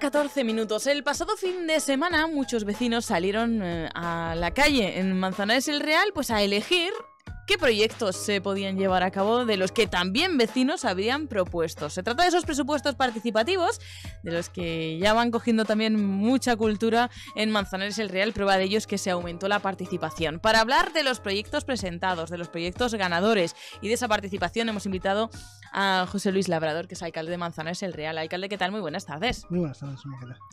14 minutos. El pasado fin de semana muchos vecinos salieron eh, a la calle en Manzanares el Real pues a elegir qué proyectos se podían llevar a cabo de los que también vecinos habían propuesto. Se trata de esos presupuestos participativos, de los que ya van cogiendo también mucha cultura en Manzanares el Real, prueba de ello es que se aumentó la participación. Para hablar de los proyectos presentados, de los proyectos ganadores y de esa participación hemos invitado a José Luis Labrador, que es alcalde de Manzanares el Real. Alcalde, ¿qué tal? Muy buenas tardes. Muy buenas tardes,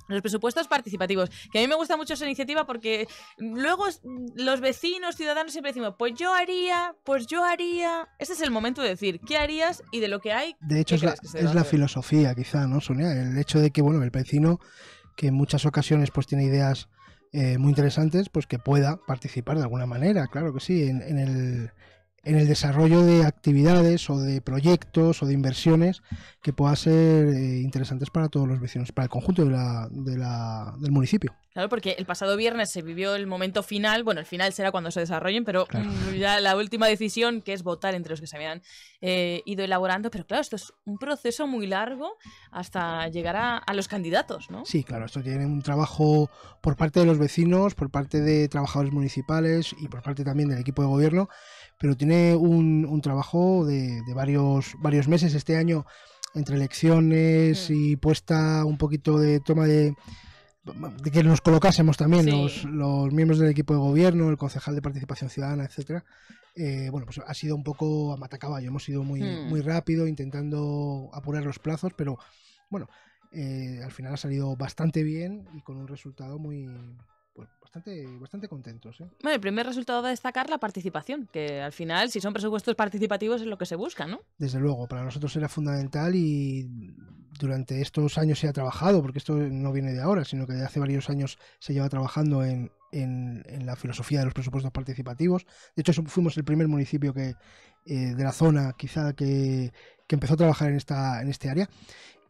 Los presupuestos participativos, que a mí me gusta mucho esa iniciativa porque luego los vecinos, ciudadanos siempre decimos, pues yo haría pues yo haría. Ese es el momento de decir qué harías y de lo que hay. De hecho, es la, filosofía, quizá, ¿no, Sonia? El hecho de que, bueno, el vecino, que en muchas ocasiones pues tiene ideas eh, muy interesantes, pues que pueda participar de alguna manera, claro que sí, en, en, el, en el desarrollo de actividades o de proyectos o de inversiones que puedan ser eh, interesantes para todos los vecinos, para el conjunto de la, del municipio. Claro, porque el pasado viernes se vivió el momento final, bueno, el final será cuando se desarrollen, pero ya mm, la última decisión que es votar entre los que se habían eh, ido elaborando, pero claro, esto es un proceso muy largo hasta llegar a, a los candidatos, ¿no? Sí, claro, esto tiene un trabajo por parte de los vecinos, por parte de trabajadores municipales y por parte también del equipo de gobierno, pero tiene un, trabajo de, varios, varios meses. Este año, entre elecciones mm. y puesta un poquito de toma de, que nos colocásemos también los, miembros del equipo de gobierno, el concejal de participación ciudadana, etcétera. Eh, bueno, pues ha sido un poco a matacaballo, hemos sido muy, mm. muy rápido, intentando apurar los plazos, pero bueno, eh, al final ha salido bastante bien y con un resultado muy, pues, bastante, bastante contentos. ¿eh? Bueno, el primer resultado a destacar la participación, que al final, si son presupuestos participativos, es lo que se busca, ¿no? Desde luego, para nosotros era fundamental y durante estos años se ha trabajado, porque esto no viene de ahora, sino que desde hace varios años se lleva trabajando en, en, la filosofía de los presupuestos participativos. De hecho, fuimos el primer municipio que, eh, de la zona, quizá, que, que, empezó a trabajar en, esta, en este área.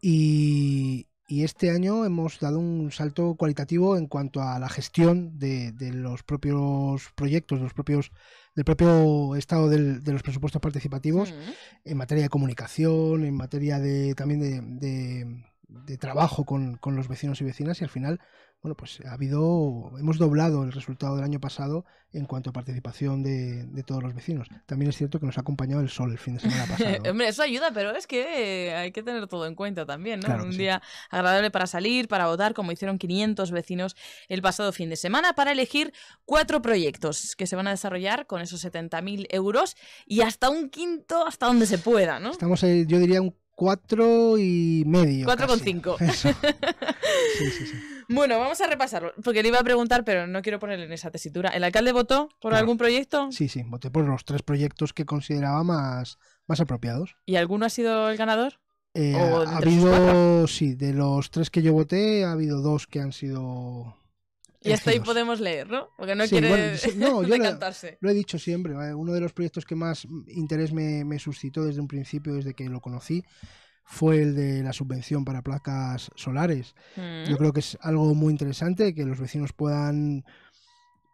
Y, y este año hemos dado un salto cualitativo en cuanto a la gestión de, los propios proyectos, los propios, del propio estado de los presupuestos participativos, en materia de comunicación, en materia de también de de trabajo con, los vecinos y vecinas y al final, bueno, pues ha habido, hemos doblado el resultado del año pasado en cuanto a participación de, de todos los vecinos. También es cierto que nos ha acompañado el sol el fin de semana pasado. Hombre, eso ayuda, pero es que hay que tener todo en cuenta también, ¿no? Un día agradable para salir, para votar, como hicieron 500 vecinos el pasado fin de semana, para elegir cuatro proyectos que se van a desarrollar con esos 70.000 euros y hasta un quinto, hasta donde se pueda, ¿no? Estamos, eh, yo diría, un Cuatro y medio. cuatro con cinco. Bueno, vamos a repasarlo, porque le iba a preguntar, pero no quiero ponerle en esa tesitura. ¿El alcalde votó por algún proyecto? Sí, sí, voté por los tres proyectos que consideraba más, más apropiados. ¿Y alguno ha sido el ganador? Eh, ha habido, sí, de los tres que yo voté, ha habido dos que han sido y hasta ahí podemos ¿no? porque no quiere no, Lo, he dicho siempre, eh, uno de los proyectos que más interés me, suscitó desde un principio, desde que lo conocí, fue el de la subvención para placas solares. Mm. Yo creo que es algo muy interesante que los vecinos puedan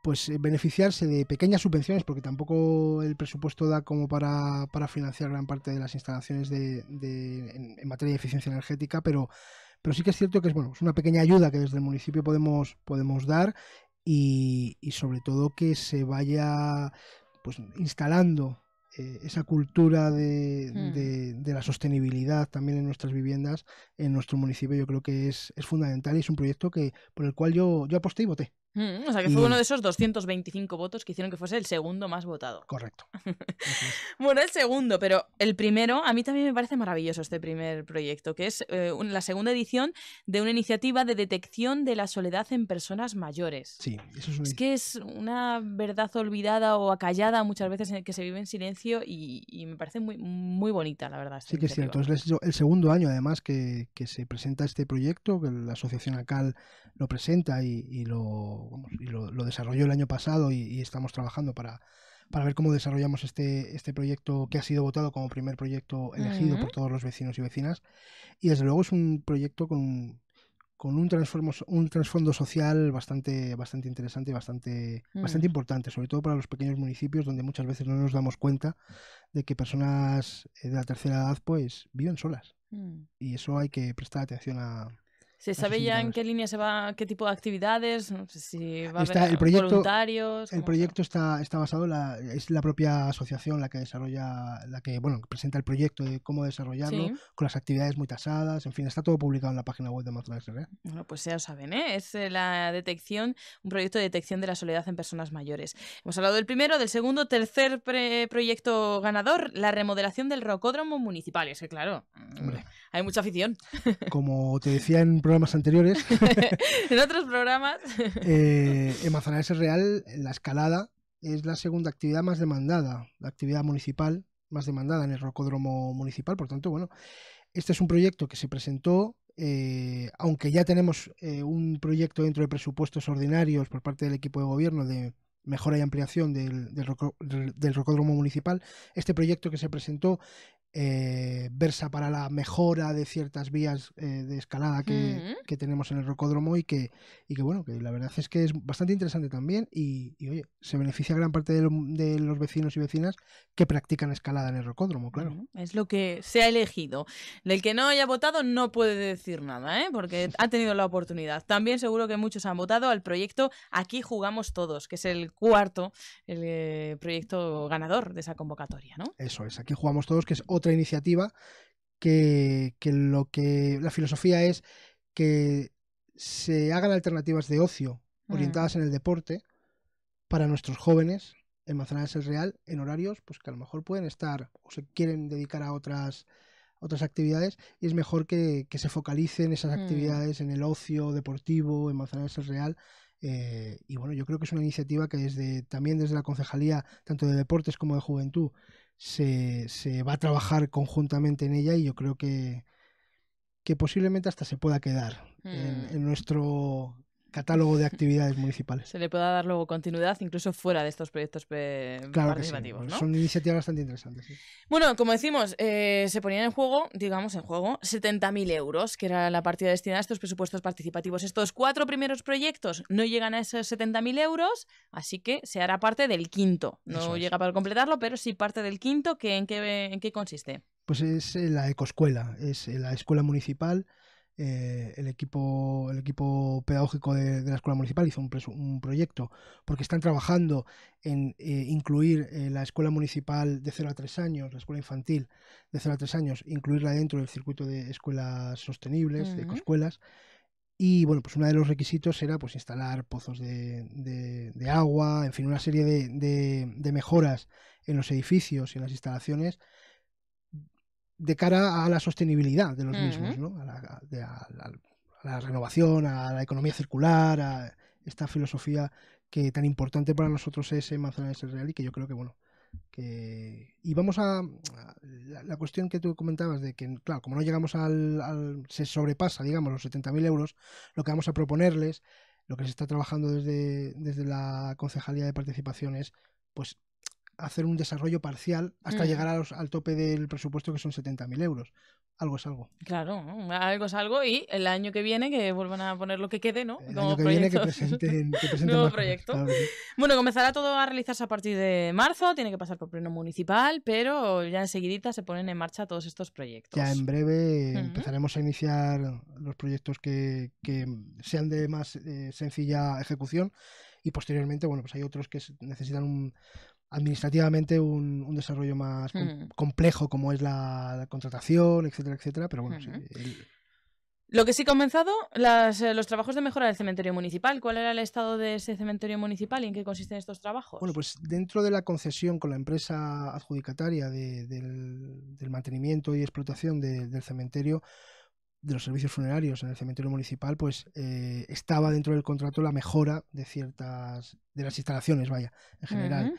pues eh, beneficiarse de pequeñas subvenciones, porque tampoco el presupuesto da como para, financiar gran parte de las instalaciones de, en, materia de eficiencia energética, pero pero sí que es cierto que es, bueno, es una pequeña ayuda que desde el municipio podemos, podemos dar y, sobre todo que se vaya pues, instalando eh, esa cultura hmm. de, la sostenibilidad también en nuestras viviendas, en nuestro municipio, yo creo que es, es fundamental y es un proyecto que, por el cual yo, yo aposté y voté. Mm, o sea que fue uno de esos 225 votos que hicieron que fuese el segundo más votado. Correcto. bueno, el segundo, pero el primero, a mí también me parece maravilloso este primer proyecto, que es eh, la segunda edición de una iniciativa de detección de la soledad en personas mayores. Sí, eso es, un... es que es una verdad olvidada o acallada muchas veces en el que se vive en silencio y, me parece muy, muy bonita, la verdad. Sí, que es cierto. Es el segundo año, además, que, se presenta este proyecto, que la Asociación ACAL lo presenta y lo lo, y lo, desarrolló el año pasado y, estamos trabajando para, ver cómo desarrollamos este, este proyecto que ha sido votado como primer proyecto elegido por todos los vecinos y vecinas. Y desde luego es un proyecto con, con un, un trasfondo social bastante, bastante interesante y bastante, mm. bastante importante, sobre todo para los pequeños municipios donde muchas veces no nos damos cuenta de que personas eh, de la tercera edad pues viven solas. Mm. Y eso hay que prestar atención a, ¿Se sabe ya en qué línea se va, qué tipo de actividades? No sé si eh, va a haber voluntarios. El proyecto está, está basado, la, es la propia asociación la que desarrolla, la que bueno, presenta el proyecto de cómo desarrollarlo, con las actividades muy tasadas, en fin, está todo publicado en la página web de Mazonax e. Bueno, pues ya lo saben, ¿eh? es eh, la detección, un proyecto de detección de la soledad en personas mayores. Hemos hablado del primero, del segundo, tercer proyecto ganador, la remodelación del rocódromo municipal, que claro. Mm, hay mucha afición. Como te decía en programas anteriores. en otros programas. Eh, en en es Real, la escalada es la segunda actividad más demandada, la actividad municipal más demandada en el rocódromo municipal. Por tanto, bueno, este es un proyecto que se presentó eh, aunque ya tenemos eh, un proyecto dentro de presupuestos ordinarios por parte del equipo de gobierno de mejora y ampliación del, del, rocódromo municipal, este proyecto que se presentó eh, versa para la mejora de ciertas vías eh, de escalada que, tenemos en el rocódromo y que, bueno, que la verdad es que es bastante interesante también y, oye, se beneficia gran parte de, los vecinos y vecinas que practican escalada en el rocódromo, claro. Es lo que se ha elegido. El que no haya votado no puede decir nada, ¿eh? porque ha tenido la oportunidad. También seguro que muchos han votado al proyecto Aquí jugamos todos, que es el cuarto el, proyecto ganador de esa convocatoria, ¿no? Eso es, Aquí jugamos todos, que es otro otra iniciativa que, lo que la filosofía es que se hagan alternativas de ocio mm. orientadas en el deporte para nuestros jóvenes en Manzanares el Real en horarios pues que a lo mejor pueden estar o se quieren dedicar a otras otras actividades y es mejor que, se focalicen esas mm. actividades en el ocio deportivo en Manzanares el Real eh, y bueno yo creo que es una iniciativa que desde también desde la concejalía tanto de deportes como de juventud se, se, va a trabajar conjuntamente en ella y yo creo que, que posiblemente hasta se pueda quedar en, mm. nuestro, catálogo de actividades municipales. Se le pueda dar luego continuidad incluso fuera de estos proyectos participativos. Son iniciativas bastante interesantes. Bueno, como decimos, eh, se ponían en juego, digamos en juego, 70.000 euros, que era la partida destinada a estos presupuestos participativos. Estos cuatro primeros proyectos no llegan a esos 70.000 euros, así que se hará parte del quinto. No llega para completarlo, pero sí parte del quinto, qué, ¿en qué consiste? Pues es la ecoescuela, es la escuela municipal eh, el, equipo, el equipo pedagógico de, la escuela municipal hizo un, proyecto porque están trabajando en eh, incluir eh, la escuela municipal de 0 a 3 años, la escuela infantil de 0 a 3 años, incluirla dentro del circuito de escuelas sostenibles, de ecoescuelas. Y bueno, pues uno de los requisitos era pues instalar pozos de, agua, en fin, una serie de, mejoras en los edificios y en las instalaciones de cara a la sostenibilidad de los mismos, ¿no? a, la, renovación, a la economía circular, a esta filosofía que tan importante para nosotros es en Manzanares Real y que yo creo que, bueno, que... Y vamos a, la, cuestión que tú comentabas de que, claro, como no llegamos al... se sobrepasa, digamos, los 70.000 euros, lo que vamos a proponerles, lo que se está trabajando desde, desde la Concejalía de Participación es, pues, hacer un desarrollo parcial hasta llegar a al tope del presupuesto que son 70.000 euros. Algo es algo. Claro, algo es algo y el año que viene que vuelvan a poner lo que quede, ¿no? El año que presenten, proyecto. Bueno, comenzará todo a realizarse a partir de marzo, tiene que pasar por pleno municipal, pero ya enseguidita se ponen en marcha todos estos proyectos. Ya en breve empezaremos a iniciar los proyectos que, sean de más eh, sencilla ejecución y posteriormente, bueno, pues hay otros que necesitan un, administrativamente un, desarrollo más hmm. complejo como es la, contratación, etcétera, etcétera, pero bueno, hmm. Lo que sí comenzado, las, eh, los trabajos de mejora del cementerio municipal. ¿Cuál era el estado de ese cementerio municipal y en qué consisten estos trabajos? Bueno, pues dentro de la concesión con la empresa adjudicataria del, mantenimiento y explotación del cementerio, de los servicios funerarios en el cementerio municipal, pues eh, estaba dentro del contrato la mejora de ciertas, de las instalaciones, vaya, en general.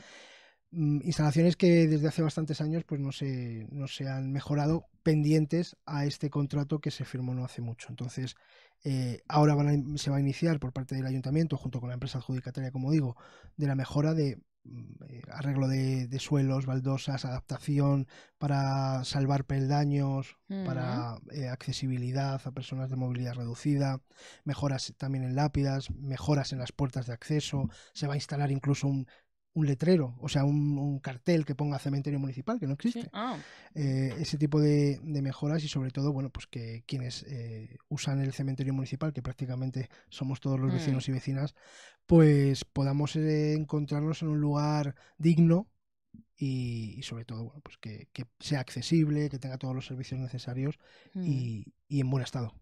Mm, instalaciones que desde hace bastantes años pues no se, no se han mejorado pendientes a este contrato que se firmó no hace mucho. Entonces, eh, ahora se va a iniciar por parte del ayuntamiento, junto con la empresa adjudicataria, como digo, de la mejora de mm, eh, arreglo de, suelos, baldosas, adaptación para salvar peldaños, para eh, accesibilidad a personas de movilidad reducida, mejoras también en lápidas, mejoras en las puertas de acceso, se va a instalar incluso un un letrero, o sea, un, cartel que ponga cementerio municipal, que no existe. Ah. Eh, ese tipo de, mejoras y sobre todo, bueno, pues que quienes eh, usan el cementerio municipal, que prácticamente somos todos los mm. vecinos y vecinas, pues podamos eh, encontrarnos en un lugar digno y, sobre todo, bueno, pues que, sea accesible, que tenga todos los servicios necesarios mm. y, y en buen estado.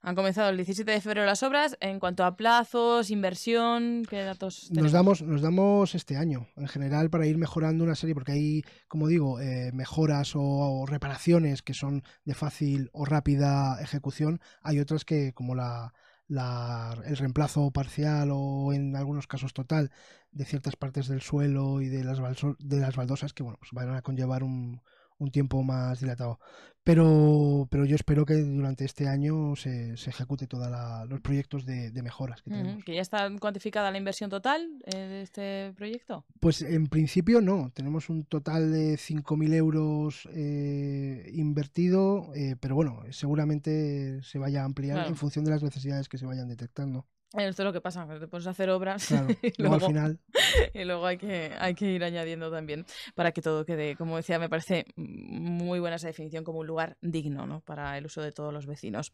Han comenzado el 17 de febrero las obras. En cuanto a plazos, inversión, ¿qué datos tenemos? Nos damos, nos damos este año, en general, para ir mejorando una serie, porque hay, como digo, eh, mejoras o, reparaciones que son de fácil o rápida ejecución. Hay otras que, como la, el reemplazo parcial o en algunos casos total de ciertas partes del suelo y de las, de las baldosas, que bueno, pues, van a conllevar un, un tiempo más dilatado. Pero, pero yo espero que durante este año se, ejecute todos los proyectos de, mejoras que tenemos. ¿Que ya está cuantificada la inversión total eh, de este proyecto? Pues en principio no. Tenemos un total de 5.000 euros eh, invertido, eh, pero bueno, seguramente se vaya a ampliar en función de las necesidades que se vayan detectando. Esto es lo que pasa, te pones a hacer obras y, luego, y luego hay que, hay que ir añadiendo también para que todo quede, como decía, me parece muy buena esa definición como un lugar digno para el uso de todos los vecinos.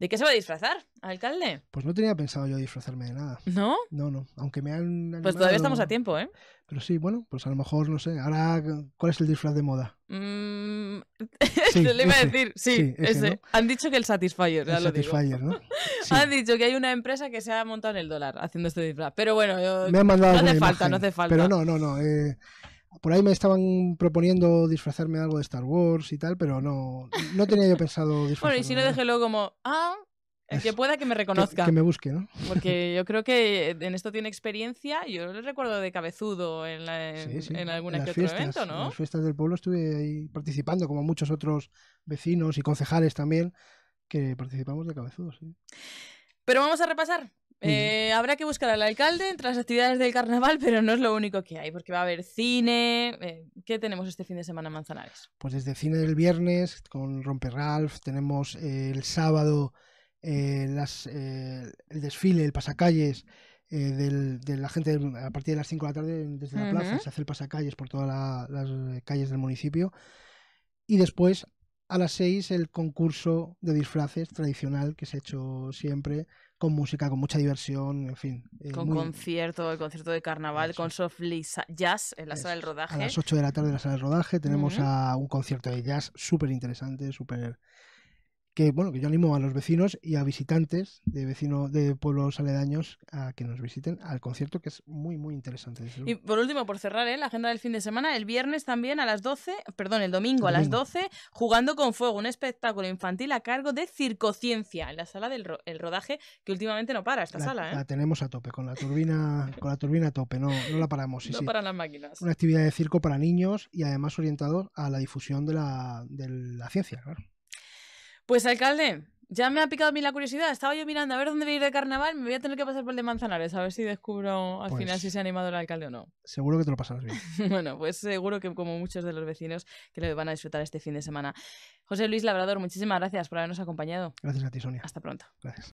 ¿De qué se va a disfrazar, alcalde? Pues no tenía pensado yo disfrazarme de nada. ¿No? No, no. Aunque me han. pues todavía estamos a tiempo, ¿eh? Pero sí, bueno, pues a lo mejor, no sé. Ahora, ¿cuál es el disfraz de moda? Mm, Le iba a decir, sí, ese, Han dicho que el Satisfyer, ya el Satisfyer, ¿no? Han dicho que hay una empresa que se ha montado en el dólar haciendo este disfraz. Pero bueno, me no hace falta, no hace falta. Pero no, no, no. Eh, por ahí me estaban proponiendo disfrazarme de algo de Star Wars y tal, pero no, no tenía yo pensado disfrazarme. bueno, y si no, déjelo como, ah, el que pueda que me reconozca. Que, me busque, ¿no? Porque yo creo que en esto tiene experiencia. Yo lo recuerdo de cabezudo en, en, evento, ¿no? las fiestas del pueblo estuve ahí participando, como muchos otros vecinos y concejales también, que participamos de cabezudo, sí. Pero vamos a repasar eh, habrá que buscar al alcalde entre las actividades del carnaval, pero no es lo único que hay, porque va a haber cine. Eh, ¿Qué tenemos este fin de semana en Manzanares? Pues desde cine del viernes con Romper Ralph, tenemos eh, el sábado el desfile, el pasacalles. de la gente a partir de las 5 de la tarde desde la plaza se hace el pasacalles por todas las calles del municipio y después a las 6 el concurso de disfraces tradicional que se ha hecho siempre con música, con mucha diversión, en fin. Eh, con concierto, el concierto de carnaval, con soft jazz en la sala del rodaje. A las 8 de la tarde en la sala del rodaje tenemos a un concierto de jazz súper interesante, súper que bueno, que yo animo a los vecinos y a visitantes de vecinos de pueblos aledaños a que nos visiten al concierto, que es muy, muy interesante. Y por último, por cerrar ¿eh? la agenda del fin de semana, el viernes también a las 12, perdón, el domingo, a las 12, jugando con fuego, un espectáculo infantil a cargo de Circociencia, en la sala del rodaje, que últimamente no para esta sala. ¿eh? La tenemos a tope, con la turbina, con la turbina a tope, no, no la paramos. Sí, no paran las máquinas. Una actividad de circo para niños y además orientado a la difusión de la, de la ciencia, claro. Pues alcalde, ya me ha picado a mí la curiosidad. Estaba yo mirando a ver dónde voy a ir de carnaval. Me voy a tener que pasar por el de Manzanares, a ver si descubro al final pues si se ha animado el alcalde o no. Seguro que te lo pasarás bien. bueno, pues seguro que como muchos de los vecinos que lo van a disfrutar este fin de semana. José Luis Labrador, muchísimas gracias por habernos acompañado. Gracias a ti, Sonia. Hasta pronto. Gracias.